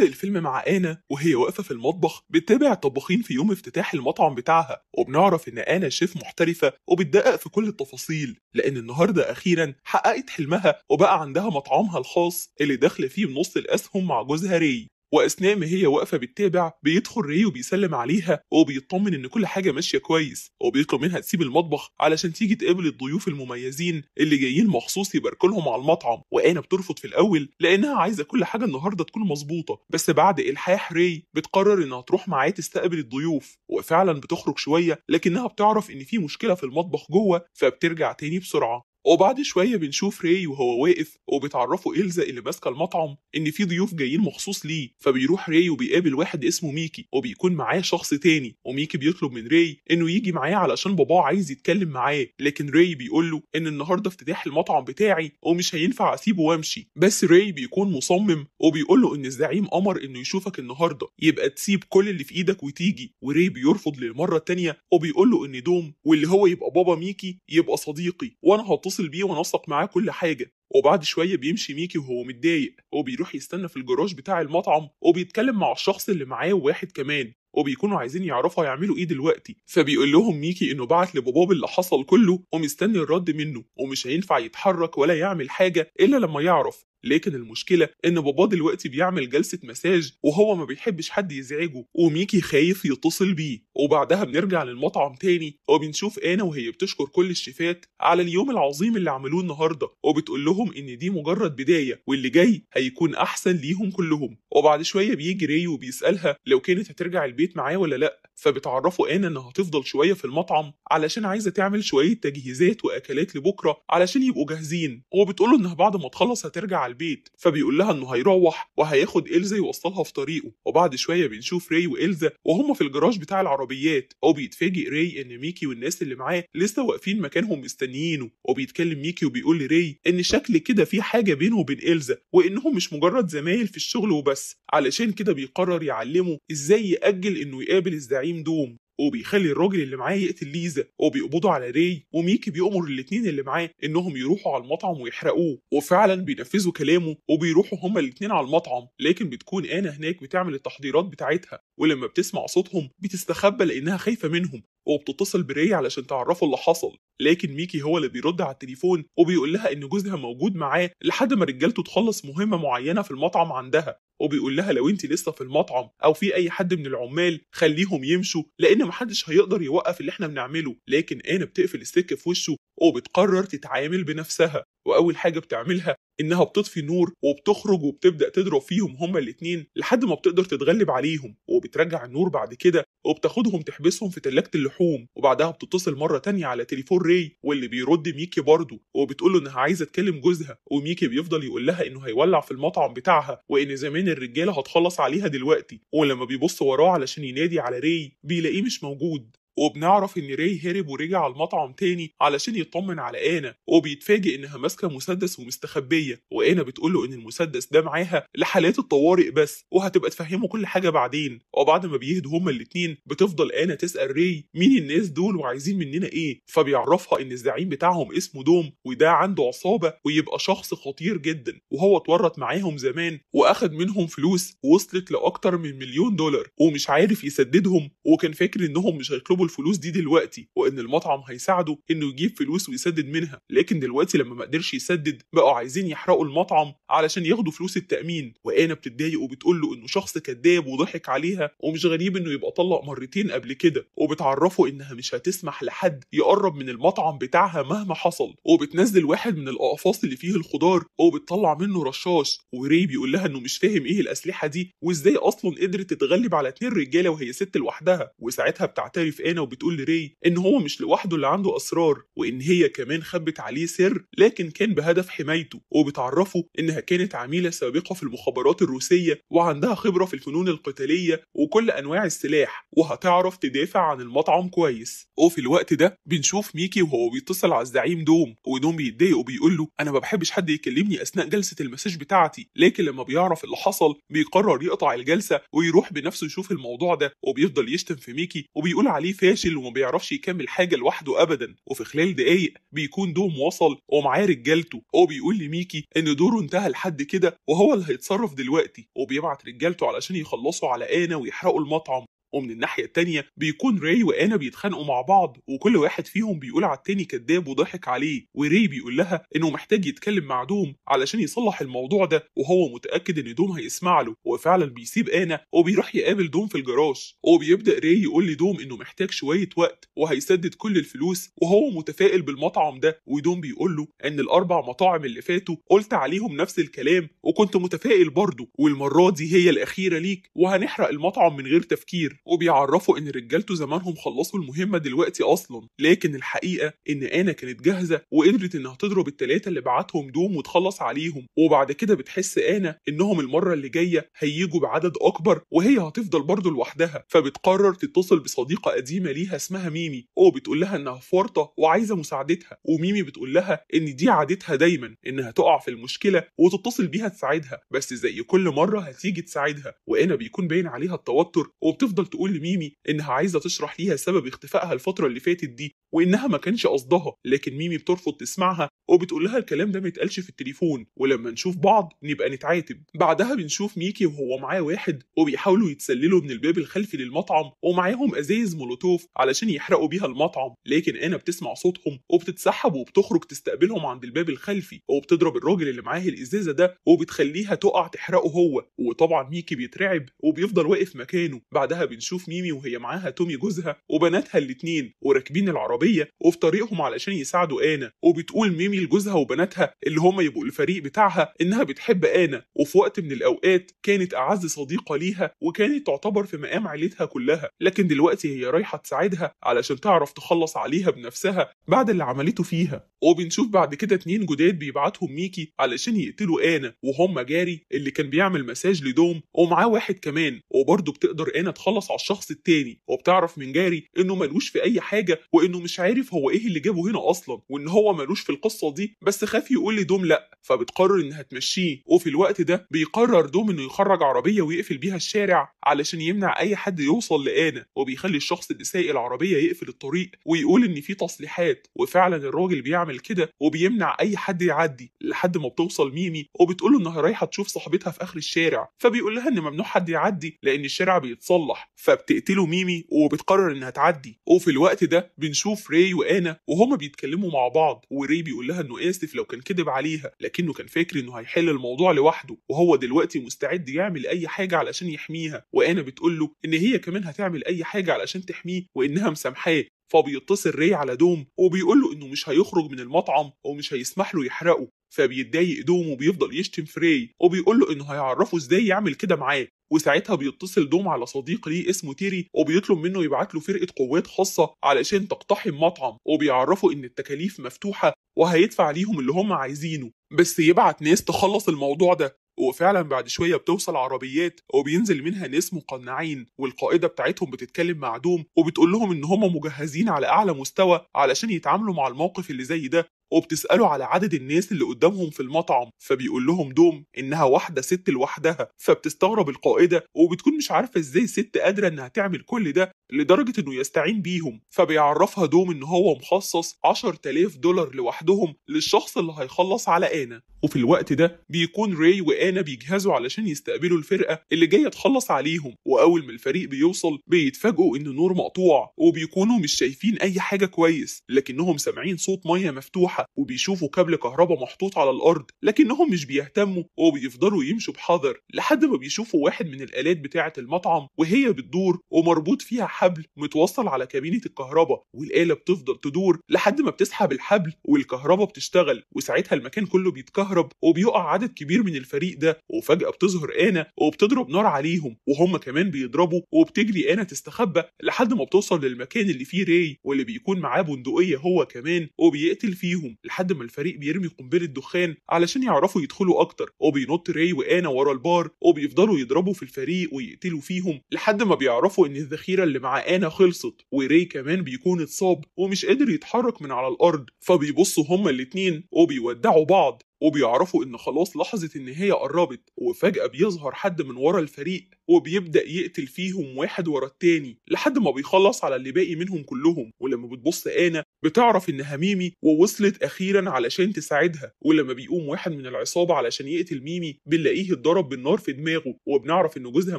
بيبدأ الفيلم مع آنا وهي واقفة في المطبخ بتتابع الطباخين في يوم افتتاح المطعم بتاعها وبنعرف إن آنا شيف محترفة وبتدقق في كل التفاصيل لأن النهاردة أخيرا حققت حلمها وبقى عندها مطعمها الخاص اللي داخلة فيه بنص الأسهم مع جوزها ري واثناء ما هي واقفه بتتابع بيدخل ري وبيسلم عليها وبيطمن ان كل حاجه ماشيه كويس وبيطلب منها تسيب المطبخ علشان تيجي تقابل الضيوف المميزين اللي جايين مخصوص يباركوا لهم على المطعم وانا بترفض في الاول لانها عايزه كل حاجه النهارده تكون مظبوطه بس بعد الحاح ري بتقرر انها تروح معاه تستقبل الضيوف وفعلا بتخرج شويه لكنها بتعرف ان في مشكله في المطبخ جوه فبترجع تاني بسرعه وبعد شويه بنشوف ري وهو واقف وبتعرفه إيه إلزا اللي ماسكه المطعم ان في ضيوف جايين مخصوص ليه فبيروح ري وبيقابل واحد اسمه ميكي وبيكون معاه شخص تاني وميكي بيطلب من ري انه يجي معاه علشان باباه عايز يتكلم معاه لكن ري بيقول له ان النهارده افتتاح المطعم بتاعي ومش هينفع اسيبه وامشي بس ري بيكون مصمم وبيقول له ان الزعيم امر انه يشوفك النهارده يبقى تسيب كل اللي في ايدك وتيجي وري بيرفض للمره التانيه وبيقول له ان دوم واللي هو يبقى بابا ميكي يبقى صديقي وانا هتصل اتصل بيه وانسق معاه كل حاجه وبعد شويه بيمشي ميكي وهو متضايق وبيروح يستنى في الجراج بتاع المطعم وبيتكلم مع الشخص اللي معاه وواحد كمان وبيكونوا عايزين يعرفوا هيعملوا ايه دلوقتي فبيقول لهم ميكي انه بعت لباباب اللي حصل كله ومستني الرد منه ومش هينفع يتحرك ولا يعمل حاجه الا لما يعرف لكن المشكله ان باباه دلوقتي بيعمل جلسه مساج وهو ما بيحبش حد يزعجه وميكي خايف يتصل بيه وبعدها بنرجع للمطعم تاني وبنشوف انا وهي بتشكر كل الشيفات على اليوم العظيم اللي عملوه النهارده وبتقول لهم ان دي مجرد بدايه واللي جاي هيكون احسن ليهم كلهم وبعد شويه بيجي ري وبيسالها لو كانت هترجع البيت معاه ولا لا فبتعرفه انا انها هتفضل شويه في المطعم علشان عايزه تعمل شويه تجهيزات واكلات لبكره علشان يبقوا جاهزين وبتقوله انها بعد ما تخلص هترجع البيت فبيقول لها انه هيروح وهياخد إلزا يوصلها في طريقه وبعد شويه بنشوف راي وإلزا وهم في الجراج بتاع العربيات وبيتفاجئ راي ان ميكي والناس اللي معاه لسه واقفين مكانهم مستنيينه وبيتكلم ميكي وبيقول لري ان شكل كده في حاجه بينه وبين إلزا وانهم مش مجرد زمايل في الشغل وبس علشان كده بيقرر يعلمه ازاي يأجل انه يقابل الزعيم دوم وبيخلي الراجل اللي معاه يقتل ليزا وبيقبضوا على ري وميكي بيأمر الاتنين اللي معاه إنهم يروحوا على المطعم ويحرقوه وفعلا بينفذوا كلامه وبيروحوا هما الاتنين على المطعم لكن بتكون أنا هناك بتعمل التحضيرات بتاعتها ولما بتسمع صوتهم بتستخبى لأنها خايفة منهم وبتتصل براي علشان تعرفه اللي حصل لكن ميكي هو اللي بيرد على التليفون وبيقول لها ان جوزها موجود معاه لحد ما رجالته تخلص مهمه معينه في المطعم عندها وبيقول لها لو انت لسه في المطعم او في اي حد من العمال خليهم يمشوا لان محدش هيقدر يوقف اللي احنا بنعمله لكن انا بتقفل السكه في وشه وبتقرر تتعامل بنفسها واول حاجه بتعملها انها بتطفي نور وبتخرج وبتبدا تضرب فيهم هما الاتنين لحد ما بتقدر تتغلب عليهم وبترجع النور بعد كده وبتاخدهم تحبسهم في تلاجة اللحوم وبعدها بتتصل مرة تانية على تليفون ري واللي بيرد ميكي برضه وبتقول له انها عايزة تكلم جوزها وميكي بيفضل يقول لها انه هيولع في المطعم بتاعها وان زمان الرجالة هتخلص عليها دلوقتي ولما بيبص وراه علشان ينادي على ري بيلاقيه مش موجود وبنعرف إن ري هرب ورجع على المطعم تاني علشان يطمن على آنا وبيتفاجئ إنها ماسكة مسدس ومستخبية وآنا بتقوله إن المسدس ده معاها لحالات الطوارئ بس وهتبقى تفهمه كل حاجة بعدين وبعد ما بيهدوا هما الاتنين بتفضل آنا تسأل ري مين الناس دول وعايزين مننا إيه فبيعرفها إن الزعيم بتاعهم اسمه دوم وده عنده عصابة ويبقى شخص خطير جدا وهو اتورط معاهم زمان وأخد منهم فلوس وصلت لأكتر من مليون دولار ومش عارف يسددهم وكان فاكر إنهم مش هيطلبوا الفلوس دي دلوقتي وان المطعم هيساعده انه يجيب فلوس ويسدد منها لكن دلوقتي لما ما قدرش يسدد بقوا عايزين يحرقوا المطعم علشان ياخدوا فلوس التامين وانا بتتضايق وبتقول له انه شخص كذاب وضحك عليها ومش غريب انه يبقى طلق مرتين قبل كده وبتعرفه انها مش هتسمح لحد يقرب من المطعم بتاعها مهما حصل وبتنزل واحد من الاقفاص اللي فيه الخضار وبتطلع منه رشاش وري بيقول لها انه مش فاهم ايه الاسلحه دي وازاي اصلا قدرت تتغلب على اتنين رجاله وهي ست لوحدها وساعتها بتعترف انا وبتقول لري إن هو مش لوحده اللي عنده أسرار وإن هي كمان خبت عليه سر لكن كان بهدف حمايته وبتعرفه إنها كانت عميلة سابقة في المخابرات الروسية وعندها خبرة في الفنون القتالية وكل أنواع السلاح وهتعرف تدافع عن المطعم كويس وفي الوقت ده بنشوف ميكي وهو بيتصل على الزعيم دوم ودوم بيتضايق وبيقول له أنا ما بحبش حد يكلمني أثناء جلسة المساج بتاعتي لكن لما بيعرف اللي حصل بيقرر يقطع الجلسة ويروح بنفسه يشوف الموضوع ده وبيفضل يشتم في ميكي وبيقول عليه فاشل وما بيعرفش يكمل حاجه لوحده ابدا وفي خلال دقايق بيكون دوم وصل ومعاه رجالته هو بيقول لميكي ان دوره انتهى لحد كده وهو اللي هيتصرف دلوقتي وبيبعت رجالته علشان يخلصوا على انا ويحرقوا المطعم ومن الناحية التانية بيكون راي وأنا بيتخانقوا مع بعض وكل واحد فيهم بيقول على التاني كذاب وضحك عليه وري بيقول لها إنه محتاج يتكلم مع دوم علشان يصلح الموضوع ده وهو متأكد إن دوم هيسمع له وفعلا بيسيب أنا وبيروح يقابل دوم في الجراج وبيبدأ راي يقول لدوم إنه محتاج شوية وقت وهيسدد كل الفلوس وهو متفائل بالمطعم ده ودوم بيقول له إن الأربع مطاعم اللي فاتوا قلت عليهم نفس الكلام وكنت متفائل برضه والمرة دي هي الأخيرة ليك وهنحرق المطعم من غير تفكير وبيعرفوا ان رجالته زمانهم خلصوا المهمه دلوقتي اصلا لكن الحقيقه ان انا كانت جاهزه وقدرت انها تضرب الثلاثه اللي بعتهم دوم وتخلص عليهم وبعد كده بتحس انا انهم المره اللي جايه هيجوا بعدد اكبر وهي هتفضل برضه لوحدها فبتقرر تتصل بصديقه قديمه ليها اسمها ميمي وبتقول لها انها فورطه وعايزه مساعدتها وميمي بتقول لها ان دي عادتها دايما انها تقع في المشكله وتتصل بيها تساعدها بس زي كل مره هتيجي تساعدها وانا بيكون باين عليها التوتر وبتفضل تقول لميمي انها عايزه تشرح ليها سبب اختفائها الفتره اللي فاتت دي وانها ما كانش قصدها لكن ميمي بترفض تسمعها وبتقول لها الكلام ده ما يتقالش في التليفون ولما نشوف بعض نبقى نتعاتب بعدها بنشوف ميكي وهو معاه واحد وبيحاولوا يتسللوا من الباب الخلفي للمطعم ومعاهم ازايز مولوتوف علشان يحرقوا بيها المطعم لكن انا بتسمع صوتهم وبتتسحب وبتخرج تستقبلهم عند الباب الخلفي وبتضرب الراجل اللي معاه الازازه ده وبتخليها تقع تحرقه هو وطبعا ميكي بيترعب وبيفضل واقف مكانه بعدها بنشوف ميمي وهي معاها تومي جوزها وبناتها الاتنين وراكبين العربيه وفي طريقهم علشان يساعدوا انا وبتقول ميمي لجوزها وبناتها اللي هما يبقوا الفريق بتاعها انها بتحب انا وفي وقت من الاوقات كانت اعز صديقه ليها وكانت تعتبر في مقام عيلتها كلها لكن دلوقتي هي رايحه تساعدها علشان تعرف تخلص عليها بنفسها بعد اللي عملته فيها وبنشوف بعد كده اتنين جداد بيبعتهم ميكي علشان يقتلوا انا وهم جاري اللي كان بيعمل مساج لدوم ومعاه واحد كمان وبرضه بتقدر انا تخلص على الشخص التاني وبتعرف من جاري انه ملوش في اي حاجه وانه مش عارف هو ايه اللي جابه هنا اصلا وان هو ملوش في القصه دي بس خاف يقول لدوم لا فبتقرر انها تمشيه وفي الوقت ده بيقرر دوم انه يخرج عربيه ويقفل بيها الشارع علشان يمنع اي حد يوصل لانا وبيخلي الشخص اللي سايق العربيه يقفل الطريق ويقول ان في تصليحات وفعلا الراجل بيعمل كده وبيمنع اي حد يعدي لحد ما بتوصل ميمي وبتقول له انها رايحه تشوف صاحبتها في اخر الشارع فبيقول لها ان ممنوع حد يعدي لان الشارع بيتصلح فبتقتله ميمي وبتقرر انها تعدي وفي الوقت ده بنشوف ري وانا وهما بيتكلموا مع بعض وري بيقول لها انه اسف لو كان كذب عليها لكنه كان فاكر انه هيحل الموضوع لوحده وهو دلوقتي مستعد يعمل اي حاجه علشان يحميها وانا بتقول له ان هي كمان هتعمل اي حاجه علشان تحميه وانها مسامحاه فبيتصل ري على دوم وبيقول له انه مش هيخرج من المطعم ومش هيسمح له يحرقه فبيتضايق دوم وبيفضل يشتم فري وبيقول له انه هيعرفه ازاي يعمل كده معاه وساعتها بيتصل دوم على صديق ليه اسمه تيري وبيطلب منه يبعت له فرقه قوات خاصه علشان تقتحم مطعم وبيعرفه ان التكاليف مفتوحه وهيدفع ليهم اللي هم عايزينه بس يبعت ناس تخلص الموضوع ده وفعلا بعد شويه بتوصل عربيات وبينزل منها ناس مقنعين والقائده بتاعتهم بتتكلم مع دوم وبتقول لهم ان هم مجهزين على اعلى مستوى علشان يتعاملوا مع الموقف اللي زي ده وبتساله على عدد الناس اللي قدامهم في المطعم فبيقول لهم دوم انها واحده ست لوحدها فبتستغرب القائده وبتكون مش عارفه ازاي ست قادره انها تعمل كل ده لدرجه انه يستعين بيهم فبيعرفها دوم ان هو مخصص 10000 دولار لوحدهم للشخص اللي هيخلص على انا وفي الوقت ده بيكون ري وانا بيجهزوا علشان يستقبلوا الفرقه اللي جايه تخلص عليهم واول ما الفريق بيوصل بيتفاجئوا ان النور مقطوع وبيكونوا مش شايفين اي حاجه كويس لكنهم سامعين صوت ميه مفتوحه المساحه وبيشوفوا كابل كهرباء محطوط على الارض لكنهم مش بيهتموا وبيفضلوا يمشوا بحذر لحد ما بيشوفوا واحد من الالات بتاعه المطعم وهي بتدور ومربوط فيها حبل متوصل على كابينه الكهرباء والاله بتفضل تدور لحد ما بتسحب الحبل والكهرباء بتشتغل وساعتها المكان كله بيتكهرب وبيقع عدد كبير من الفريق ده وفجاه بتظهر انا وبتضرب نار عليهم وهم كمان بيضربوا وبتجري انا تستخبى لحد ما بتوصل للمكان اللي فيه ري واللي بيكون معاه بندقيه هو كمان وبيقتل فيهم وراهم لحد ما الفريق بيرمي قنبله دخان علشان يعرفوا يدخلوا اكتر وبينط راي وانا ورا البار وبيفضلوا يضربوا في الفريق ويقتلوا فيهم لحد ما بيعرفوا ان الذخيره اللي مع انا خلصت وري كمان بيكون اتصاب ومش قادر يتحرك من على الارض فبيبصوا هما الاتنين وبيودعوا بعض وبيعرفوا ان خلاص لحظه النهايه قربت وفجاه بيظهر حد من ورا الفريق وبيبدا يقتل فيهم واحد ورا التاني لحد ما بيخلص على اللي باقي منهم كلهم ولما بتبص انا بتعرف ان هميمي ووصلت اخيرا علشان تساعدها ولما بيقوم واحد من العصابه علشان يقتل ميمي بنلاقيه اتضرب بالنار في دماغه وبنعرف ان جوزها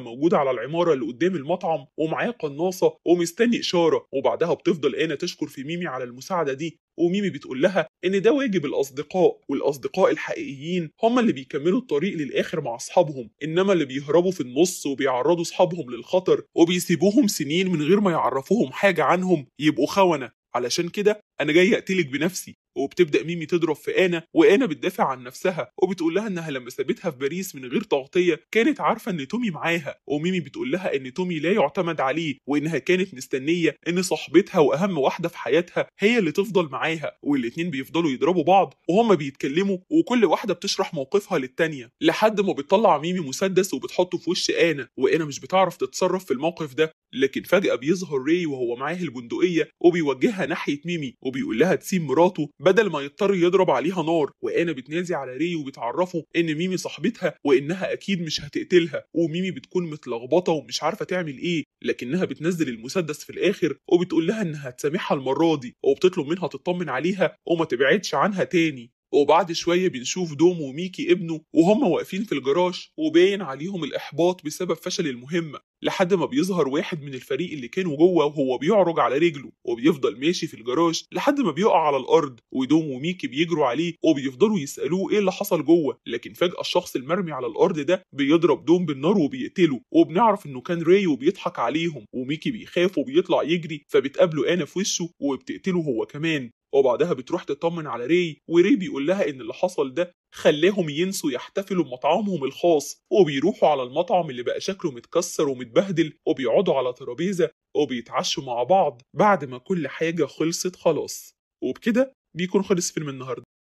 موجود على العماره اللي قدام المطعم ومعاه قناصه ومستني اشاره وبعدها بتفضل انا تشكر في ميمي على المساعده دي وميمي بتقول لها ان ده واجب الاصدقاء والاصدقاء الحقيقيين هم اللي بيكملوا الطريق للاخر مع اصحابهم انما اللي بيهربوا في النص وب بيعرضوا صحابهم للخطر وبيسيبوهم سنين من غير ما يعرفوهم حاجه عنهم يبقوا خونه علشان كده انا جاي اقتلك بنفسي وبتبدا ميمي تضرب في انا وانا بتدافع عن نفسها وبتقول لها انها لما سابتها في باريس من غير تغطيه كانت عارفه ان تومي معاها وميمي بتقول لها ان تومي لا يعتمد عليه وانها كانت مستنيه ان صاحبتها واهم واحده في حياتها هي اللي تفضل معاها والاتنين بيفضلوا يضربوا بعض وهما بيتكلموا وكل واحده بتشرح موقفها للتانيه لحد ما بتطلع ميمي مسدس وبتحطه في وش انا وانا مش بتعرف تتصرف في الموقف ده لكن فجاه بيظهر ري وهو معاه البندقيه وبيوجهها ناحيه ميمي وبيقول لها تسيب مراته بدل ما يضطر يضرب عليها نار وانا بتنازي على ري وبتعرفه ان ميمي صاحبتها وانها اكيد مش هتقتلها وميمي بتكون متلخبطه ومش عارفه تعمل ايه لكنها بتنزل المسدس في الاخر وبتقول لها انها هتسامحها المره دي وبتطلب منها تطمن عليها وما تبعدش عنها تاني وبعد شوية بنشوف دوم وميكي ابنه وهم واقفين في الجراج وباين عليهم الإحباط بسبب فشل المهمة لحد ما بيظهر واحد من الفريق اللي كانوا جوه وهو بيعرج على رجله وبيفضل ماشي في الجراج لحد ما بيقع على الأرض ودوم وميكي بيجروا عليه وبيفضلوا يسألوه إيه اللي حصل جوه لكن فجأة الشخص المرمي على الأرض ده بيضرب دوم بالنار وبيقتله وبنعرف إنه كان راي وبيضحك عليهم وميكي بيخاف وبيطلع يجري فبتقابله أنا في وشه وبتقتله هو كمان وبعدها بتروح تطمن على ري وري بيقول لها ان اللي حصل ده خلاهم ينسوا يحتفلوا بمطعمهم الخاص وبيروحوا على المطعم اللي بقى شكله متكسر ومتبهدل وبيقعدوا على ترابيزه وبيتعشوا مع بعض بعد ما كل حاجه خلصت خلاص وبكده بيكون خلص فيلم النهارده